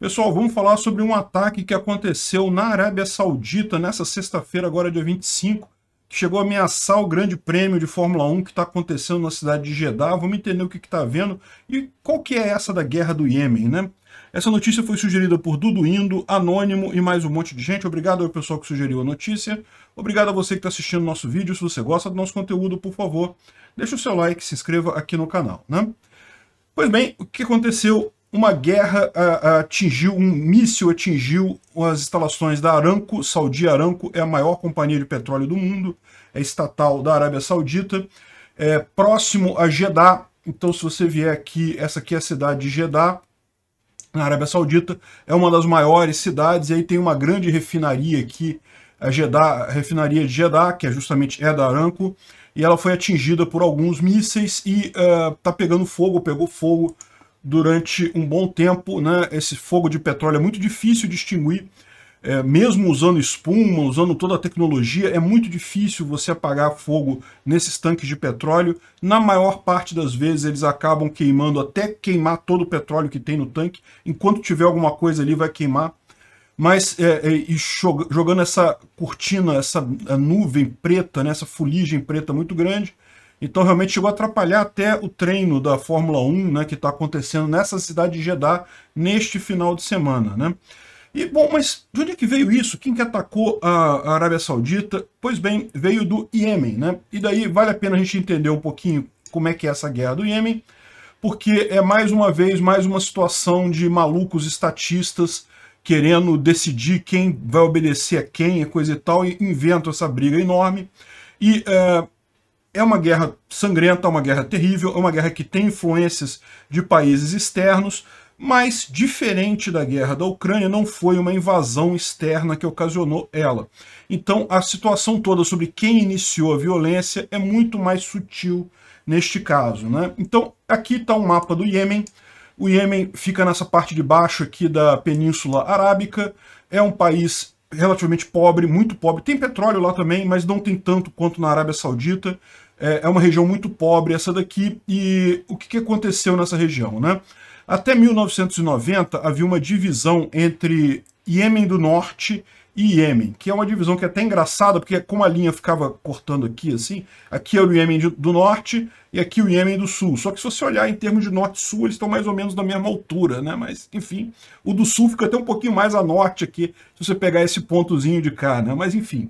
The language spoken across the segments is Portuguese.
Pessoal, vamos falar sobre um ataque que aconteceu na Arábia Saudita nessa sexta-feira, agora dia 25, que chegou a ameaçar o grande prêmio de Fórmula 1 que está acontecendo na cidade de Jeddah. Vamos entender o que está vendo e qual que é essa da guerra do Iêmen, né? Essa notícia foi sugerida por Dudu Indo, Anônimo e mais um monte de gente. Obrigado ao pessoal que sugeriu a notícia. Obrigado a você que está assistindo nosso vídeo. Se você gosta do nosso conteúdo, por favor, deixa o seu like, se inscreva aqui no canal, né? Pois bem, o que aconteceu uma guerra uh, atingiu, um míssil atingiu as instalações da Aramco, Saudi Aramco é a maior companhia de petróleo do mundo, é estatal da Arábia Saudita, é próximo a Jeddah, então se você vier aqui, essa aqui é a cidade de Jeddah, na Arábia Saudita, é uma das maiores cidades, e aí tem uma grande refinaria aqui, a, Jeddah, a refinaria de Jeddah, que é justamente é da Aramco, e ela foi atingida por alguns mísseis e uh, pegando fogo, pegou fogo, durante um bom tempo, né, esse fogo de petróleo é muito difícil de distinguir, é, mesmo usando espuma, usando toda a tecnologia, é muito difícil você apagar fogo nesses tanques de petróleo. Na maior parte das vezes eles acabam queimando até queimar todo o petróleo que tem no tanque. Enquanto tiver alguma coisa ali vai queimar. Mas é, é, jogando essa cortina, essa é, nuvem preta, né, essa fuligem preta muito grande, então realmente chegou a atrapalhar até o treino da Fórmula 1, né, que está acontecendo nessa cidade de Jeddah neste final de semana, né? E bom, mas de onde é que veio isso? Quem que atacou a Arábia Saudita? Pois bem, veio do Iêmen, né? E daí vale a pena a gente entender um pouquinho como é que é essa guerra do Iêmen, porque é mais uma vez mais uma situação de malucos estatistas querendo decidir quem vai obedecer a quem, é coisa e tal, e inventam essa briga enorme. E eh, é uma guerra sangrenta, é uma guerra terrível, é uma guerra que tem influências de países externos, mas, diferente da guerra da Ucrânia, não foi uma invasão externa que ocasionou ela. Então, a situação toda sobre quem iniciou a violência é muito mais sutil neste caso. Né? Então, aqui está um mapa do Iêmen. O Iêmen fica nessa parte de baixo aqui da Península Arábica. É um país relativamente pobre, muito pobre. Tem petróleo lá também, mas não tem tanto quanto na Arábia Saudita. É, é, uma região muito pobre essa daqui, e o que, aconteceu nessa região, né? Até 1990 havia uma divisão entre Iêmen do Norte e Iêmen, que é uma divisão que é até engraçada, porque é como a linha ficava cortando aqui, assim, aqui era é o Iêmen do Norte e aqui o Iêmen do Sul. Só que se você olhar em termos de Norte-Sul, eles estão mais ou menos na mesma altura, né? Mas, enfim, o do Sul fica até um pouquinho mais a norte aqui, se você pegar esse pontozinho de cá, né? Mas, enfim,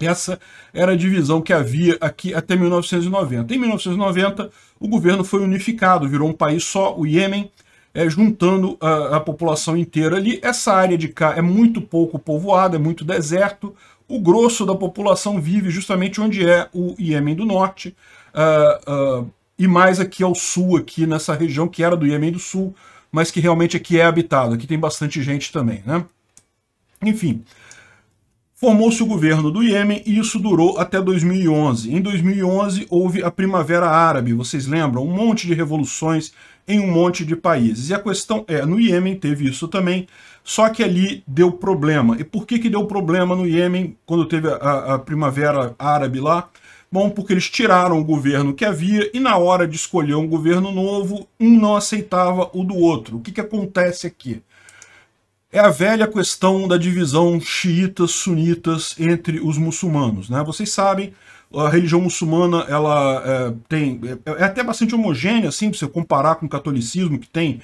essa era a divisão que havia aqui até 1990. Em 1990, o governo foi unificado, virou um país só, o Iêmen, é, juntando a, a, população inteira ali. Essa área de cá é muito pouco povoada, é muito deserto. O grosso da população vive justamente onde é o Iêmen do Norte, uh, uh, e mais aqui ao sul, aqui nessa região que era do Iêmen do Sul, mas que realmente aqui é habitado. Aqui tem bastante gente também, né? Enfim, Formou-se o governo do Iêmen e isso durou até 2011. Em 2011 houve a Primavera Árabe, vocês lembram? Um monte de revoluções em um monte de países. E a questão é, no Iêmen teve isso também, só que ali deu problema. E por que, que deu problema no Iêmen quando teve a, a Primavera Árabe lá? Bom, porque eles tiraram o governo que havia e na hora de escolher um governo novo, um não aceitava o do outro. O que, que acontece aqui? é a velha questão da divisão xiitas, sunitas entre os muçulmanos. Né? Vocês sabem, a religião muçulmana ela é, tem é, é até bastante homogênea, assim, se você comparar com o catolicismo que tem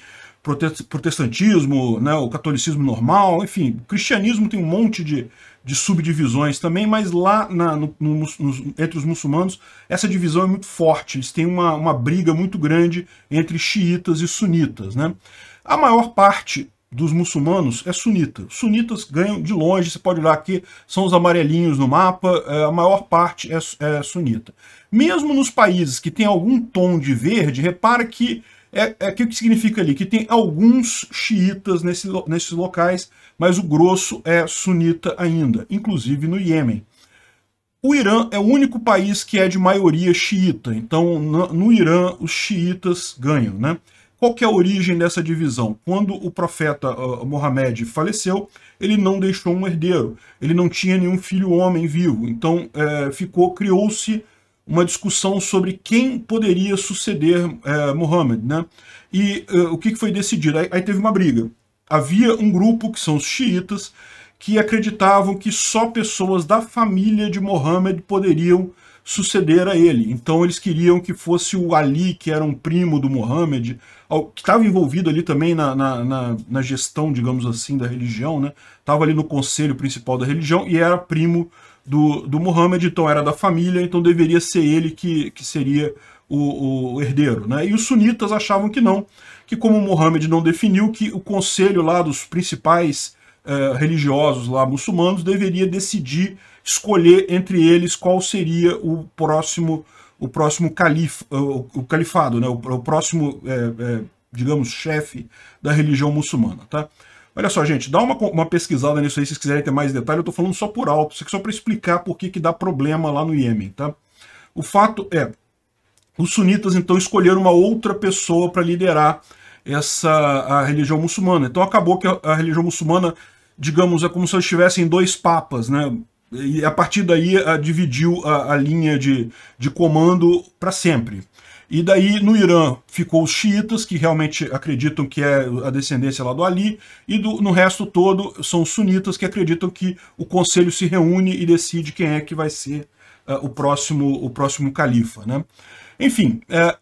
protestantismo, né, o catolicismo normal, enfim, o cristianismo tem um monte de, de subdivisões também, mas lá na, no, no, entre os muçulmanos essa divisão é muito forte, eles têm uma, uma briga muito grande entre xiitas e sunitas. Né? A maior parte dos muçulmanos é sunita. Sunitas ganham de longe, você pode olhar aqui, são os amarelinhos no mapa, é, a maior parte é, é sunita. Mesmo nos países que tem algum tom de verde, repara que é, é que, que significa ali? Que tem alguns xiitas nesse, nesses locais, mas o grosso é sunita ainda, inclusive no Iêmen. O Irã é o único país que é de maioria xiita, então no, no Irã os xiitas ganham, né? Qual é a origem dessa divisão? Quando o profeta uh, Mohamed faleceu, ele não deixou um herdeiro, ele não tinha nenhum filho homem vivo. Então é, ficou, criou-se uma discussão sobre quem poderia suceder uh, Mohamed, né? E uh, o que, que foi decidido? Aí, aí teve uma briga. Havia um grupo que são os xiitas que acreditavam que só pessoas da família de Mohammed poderiam suceder a ele. Então eles queriam que fosse o Ali, que era um primo do Mohammed, que estava envolvido ali também na, na, na, na, gestão, digamos assim, da religião, né? Estava ali no conselho principal da religião e era primo do, do Mohammed, então era da família, então deveria ser ele que, que seria o, o herdeiro, né? E os sunitas achavam que não, que como o Mohammed não definiu que o conselho lá dos principais eh, religiosos lá muçulmanos deveria decidir escolher entre eles qual seria o próximo o próximo calif, eh, o, o califado, né, o, o próximo, é, é, digamos, chefe da religião muçulmana, tá? Olha só, gente, dá uma, uma pesquisada nisso aí, se vocês quiserem ter mais detalhe, eu estou falando só por alto, é só para explicar por que, que dá problema lá no Iêmen, tá? O fato é, os sunitas então escolheram uma outra pessoa para liderar essa a religião muçulmana. Então acabou que a, a religião muçulmana digamos, é como se eles tivessem dois papas, né? E a partir daí a, dividiu a, a linha de, de comando para sempre. E daí no Irã ficou os xiitas, que realmente acreditam que é a descendência lá do Ali, e do, no resto todo são os sunitas que acreditam que o conselho se reúne e decide quem é que vai ser uh, o, próximo, o próximo califa. Né? Enfim, eh,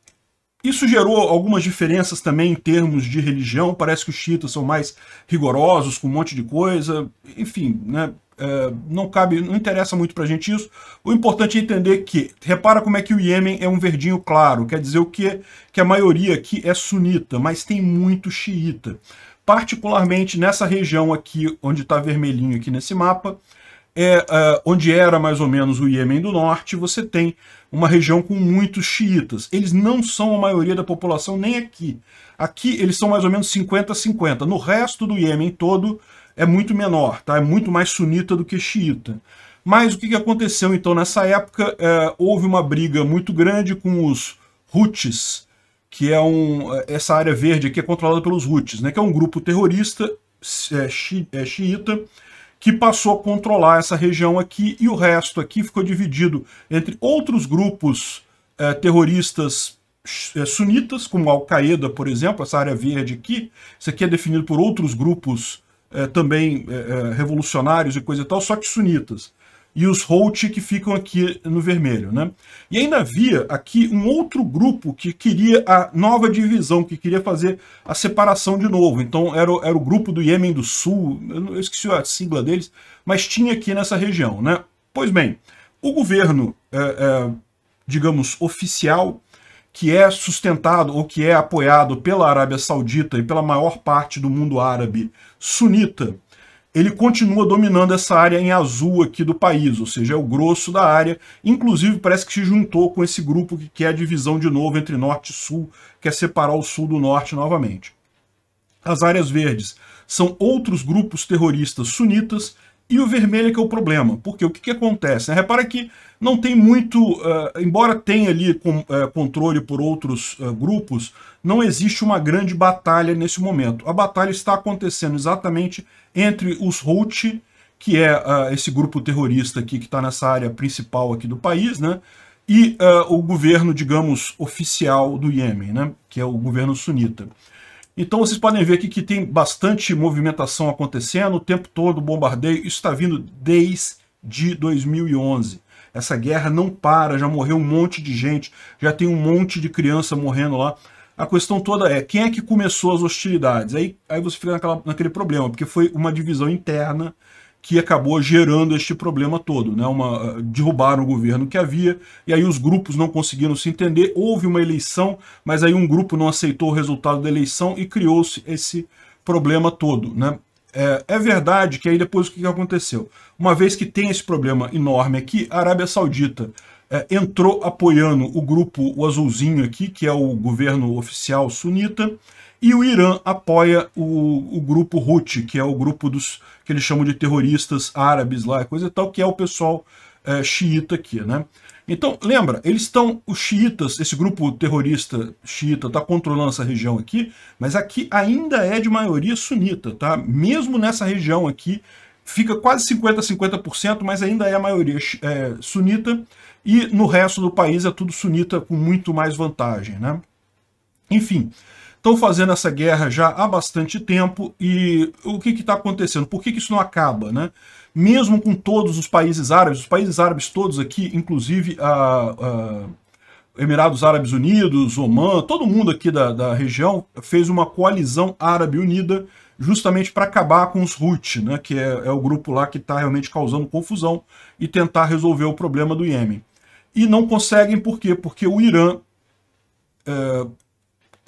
isso gerou algumas diferenças também em termos de religião. Parece que os chiitas são mais rigorosos com um monte de coisa. Enfim, né? É, não cabe, não interessa muito pra gente isso. O importante é entender que, repara como é que o Iêmen é um verdinho claro, quer dizer o quê? Que a maioria aqui é sunita, mas tem muito xiita. Particularmente nessa região aqui, onde está vermelhinho aqui nesse mapa, é uh, onde era mais ou menos o Iêmen do Norte, você tem uma região com muitos xiitas. Eles não são a maioria da população nem aqui. Aqui eles são mais ou menos 50-50. No resto do Iêmen todo é muito menor, tá? é muito mais sunita do que xiita. Mas o que aconteceu então nessa época? É, houve uma briga muito grande com os Houthis, que é um, é, essa área verde aqui é controlada pelos Houthis, né, que é um grupo terrorista é, é xiita, que passou a controlar essa região aqui e o resto aqui ficou dividido entre outros grupos eh, terroristas eh, sunitas, como Al-Qaeda, por exemplo, essa área verde aqui, isso aqui é definido por outros grupos eh, também revolucionários e coisa e tal, só que sunitas e os Holt que ficam aqui no vermelho. Né? E ainda havia aqui um outro grupo que queria a nova divisão, que queria fazer a separação de novo. Então era, o, era o grupo do Iêmen do Sul, eu esqueci a sigla deles, mas tinha aqui nessa região. Né? Pois bem, o governo, é, é, digamos, oficial, que é sustentado ou que é apoiado pela Arábia Saudita e pela maior parte do mundo árabe sunita, ele continua dominando essa área em azul aqui do país, ou seja, é o grosso da área. Inclusive, parece que se juntou com esse grupo que quer a divisão de novo entre norte e sul, quer separar o sul do norte novamente. As áreas verdes são outros grupos terroristas sunitas e o vermelho é que é o problema, porque o que, que acontece? Né? Repara que não tem muito, uh, embora tenha ali com, uh, controle por outros uh, grupos, não existe uma grande batalha nesse momento. A batalha está acontecendo exatamente entre os Houthi, que é esse grupo terrorista aqui que está nessa área principal aqui do país, né? e o governo, digamos, oficial do Iêmen, né? que é o governo sunita. Então vocês podem ver aqui que tem bastante movimentação acontecendo o tempo todo, bombardeio. Isso está vindo desde 2011. Essa guerra não para, já morreu um monte de gente, já tem um monte de criança morrendo lá. A questão toda é quem é que começou as hostilidades? Aí, aí você fica naquela, naquele problema, porque foi uma divisão interna que acabou gerando este problema todo. Né? Uma, eh, derrubaram o governo que havia, e aí os grupos não conseguiram se entender. Houve uma eleição, mas aí um grupo não aceitou o resultado da eleição e criou-se esse problema todo. Né? É, é, verdade que aí depois o que aconteceu? Uma vez que tem esse problema enorme aqui, a Arábia Saudita é, entrou apoiando o grupo, o azulzinho aqui, que é o governo oficial sunita, e o Irã apoia o, o grupo Houthi, que é o grupo dos que eles chamam de terroristas árabes lá, coisa e tal, que é o pessoal é, xiita aqui, né? Então, lembra, eles estão, os xiitas, esse grupo terrorista xiita está controlando essa região aqui, mas aqui ainda é de maioria sunita, tá? Mesmo nessa região aqui, fica quase 50% 50%, mas ainda é a maioria é, sunita, e no resto do país é tudo sunita com muito mais vantagem, né? Enfim, estão fazendo essa guerra já há bastante tempo e o que está acontecendo? Por que, que, isso não acaba? Né? Mesmo com todos os países árabes, os países árabes todos aqui, inclusive a, a Emirados Árabes Unidos, Oman, todo mundo aqui da, da região fez uma coalizão árabe unida justamente para acabar com os Houthi, né, que é, é o grupo lá que está realmente causando confusão e tentar resolver o problema do Iêmen. E não conseguem por quê? Porque o Irã é,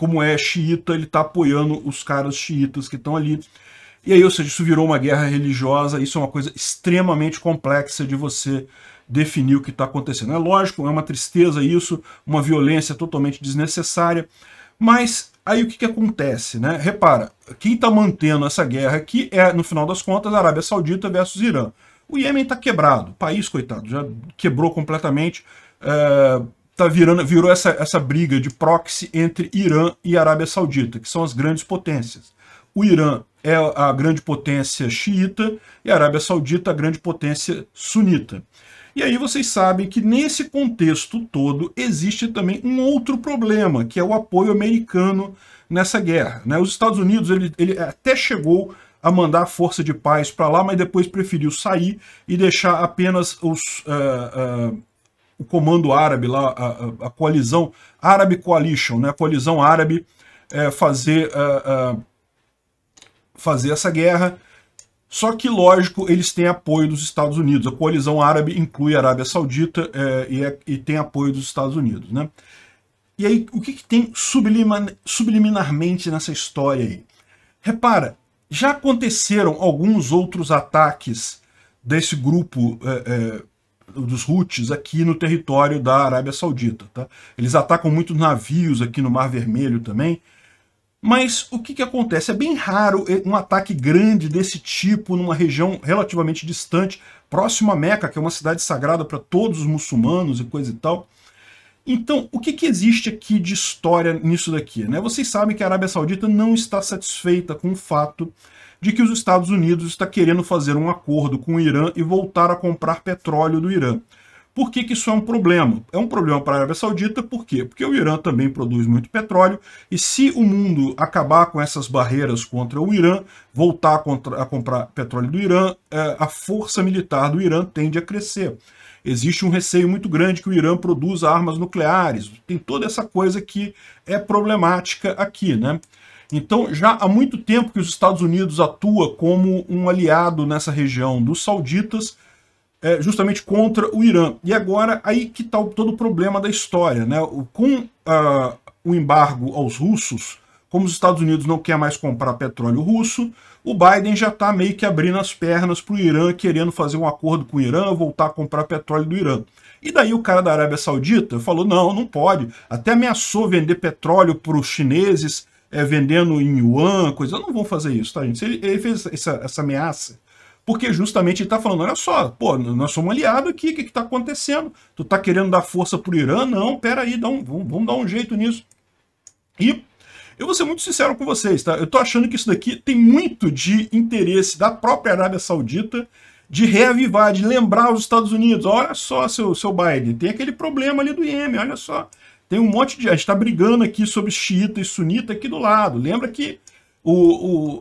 como é xiita, ele está apoiando os caras xiitas que estão ali. E aí, ou seja, isso virou uma guerra religiosa, isso é uma coisa extremamente complexa de você definir o que está acontecendo. É lógico, é uma tristeza isso, uma violência totalmente desnecessária, mas aí o que, que acontece? Né? Repara, quem está mantendo essa guerra aqui é, no final das contas, a Arábia Saudita versus Irã. O Iêmen está quebrado, o país, coitado, já quebrou completamente, é, tá virando, virou essa, essa briga de proxy entre Irã e Arábia Saudita, que são as grandes potências. O Irã é a grande potência xiita e a Arábia Saudita a grande potência sunita. E aí vocês sabem que nesse contexto todo existe também um outro problema, que é o apoio americano nessa guerra. Né? Os Estados Unidos ele, ele até chegou a mandar a força de paz para lá, mas depois preferiu sair e deixar apenas os, uh, uh, o comando árabe lá, a, a, a coalizão Árabe Coalition, né, a coalizão árabe é, fazer, é, é, fazer essa guerra. Só que, lógico, eles têm apoio dos Estados Unidos. A coalizão árabe inclui a Arábia Saudita é, e, é, e, tem apoio dos Estados Unidos. Né? E aí, o que, que tem sublimin subliminarmente nessa história aí? Repara, já aconteceram alguns outros ataques desse grupo é, é dos Houthis aqui no território da Arábia Saudita. Tá? Eles atacam muitos navios aqui no Mar Vermelho também. Mas o que, que acontece? É bem raro um ataque grande desse tipo numa região relativamente distante, próximo a Meca, que é uma cidade sagrada para todos os muçulmanos e coisa e tal. Então, o que, que existe aqui de história nisso daqui? Né? Vocês sabem que a Arábia Saudita não está satisfeita com o fato de que os Estados Unidos está querendo fazer um acordo com o Irã e voltar a comprar petróleo do Irã. Por que, que, isso é um problema? É um problema para a Arábia Saudita, por quê? Porque o Irã também produz muito petróleo, e se o mundo acabar com essas barreiras contra o Irã, voltar a, comprar petróleo do Irã, eh, a força militar do Irã tende a crescer. Existe um receio muito grande que o Irã produza armas nucleares. Tem toda essa coisa que é problemática aqui, né? Então, já há muito tempo que os Estados Unidos atua como um aliado nessa região dos sauditas, é, justamente contra o Irã. E agora, aí que está todo o problema da história. Né? Com uh, o embargo aos russos, como os Estados Unidos não quer mais comprar petróleo russo, o Biden já está meio que abrindo as pernas para o Irã, querendo fazer um acordo com o Irã, voltar a comprar petróleo do Irã. E daí o cara da Arábia Saudita falou, não, não pode. Até ameaçou vender petróleo para os chineses, é, vendendo em yuan, coisa. Não vão fazer isso, tá, gente? Ele fez essa, essa ameaça porque justamente ele está falando, olha só, pô, nós somos aliados aqui, o que está acontecendo? Tu está querendo dar força para o Irã? Não, peraí, dá um, vamos, vamos, dar um jeito nisso. E eu vou ser muito sincero com vocês, tá? Eu tô achando que isso daqui tem muito de interesse da própria Arábia Saudita de reavivar, de lembrar os Estados Unidos. Olha só, seu, seu Biden, tem aquele problema ali do Iêmen, olha só. Tem um monte de... A gente tá brigando aqui sobre xiita e sunita aqui do lado. Lembra que o, o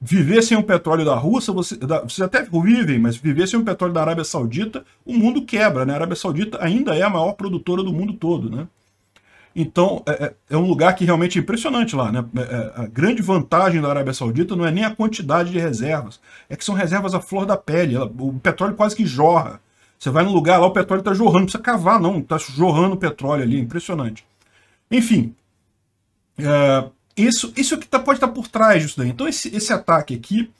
viver sem o petróleo da Rússia, você, da, vocês até vivem, mas viver sem o petróleo da Arábia Saudita, o mundo quebra, né? A Arábia Saudita ainda é a maior produtora do mundo todo, né? Então, é, é, é, um lugar que realmente é impressionante lá. Né? É, é, a grande vantagem da Arábia Saudita não é nem a quantidade de reservas, é que são reservas à flor da pele. Ela, o petróleo quase que jorra. Você vai num lugar lá, o petróleo está jorrando, não precisa cavar, não. Está jorrando petróleo ali, impressionante. Enfim, é, isso, isso que tá, pode estar tá por trás disso daí. Então, esse, esse ataque aqui,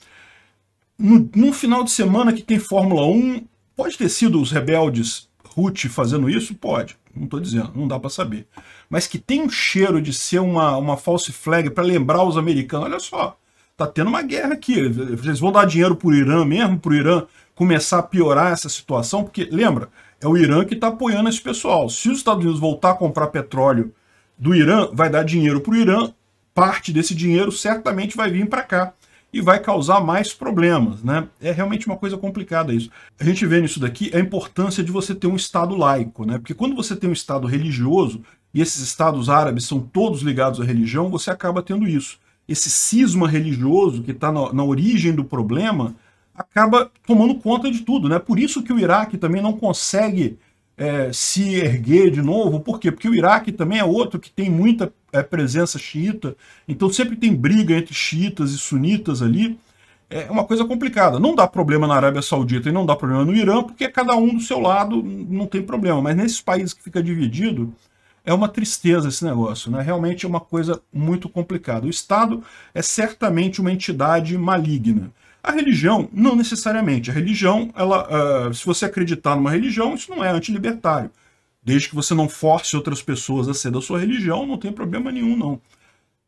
no, num final de semana que tem Fórmula 1, pode ter sido os rebeldes Ruth fazendo isso? Pode. Não estou dizendo, não dá para saber. Mas que tem um cheiro de ser uma, uma false flag para lembrar os americanos. Olha só, tá tendo uma guerra aqui. Vocês vão dar dinheiro para o Irã mesmo, para o Irã começar a piorar essa situação? Porque, lembra, é o Irã que está apoiando esse pessoal. Se os Estados Unidos voltar a comprar petróleo do Irã, vai dar dinheiro para o Irã. Parte desse dinheiro certamente vai vir para cá e vai causar mais problemas, né? É realmente uma coisa complicada isso. A gente vê nisso daqui a importância de você ter um Estado laico, né? Porque quando você tem um Estado religioso, e esses Estados árabes são todos ligados à religião, você acaba tendo isso. Esse cisma religioso que está na, na origem do problema acaba tomando conta de tudo, né? Por isso que o Iraque também não consegue é, se erguer de novo. Por quê? Porque o Iraque também é outro que tem muita é, presença xiita, então sempre tem briga entre xiitas e sunitas ali. É uma coisa complicada. Não dá problema na Arábia Saudita e não dá problema no Irã, porque cada um do seu lado não tem problema. Mas nesses países que fica dividido, é uma tristeza esse negócio, né? Realmente é uma coisa muito complicada. O Estado é certamente uma entidade maligna. A religião, não necessariamente. A religião, ela, uh, se você acreditar numa religião, isso não é antilibertário. Desde que você não force outras pessoas a ser da sua religião, não tem problema nenhum, não.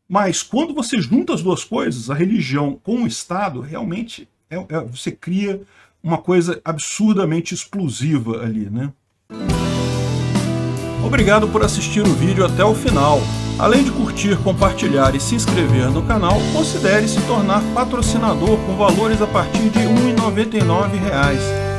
Mas quando você junta as duas coisas, a religião com o Estado, realmente é, é, você cria uma coisa absurdamente explosiva ali, né? Obrigado por assistir o vídeo até o final. Além de curtir, compartilhar e se inscrever no canal, considere se tornar patrocinador com valores a partir de R$ 1,99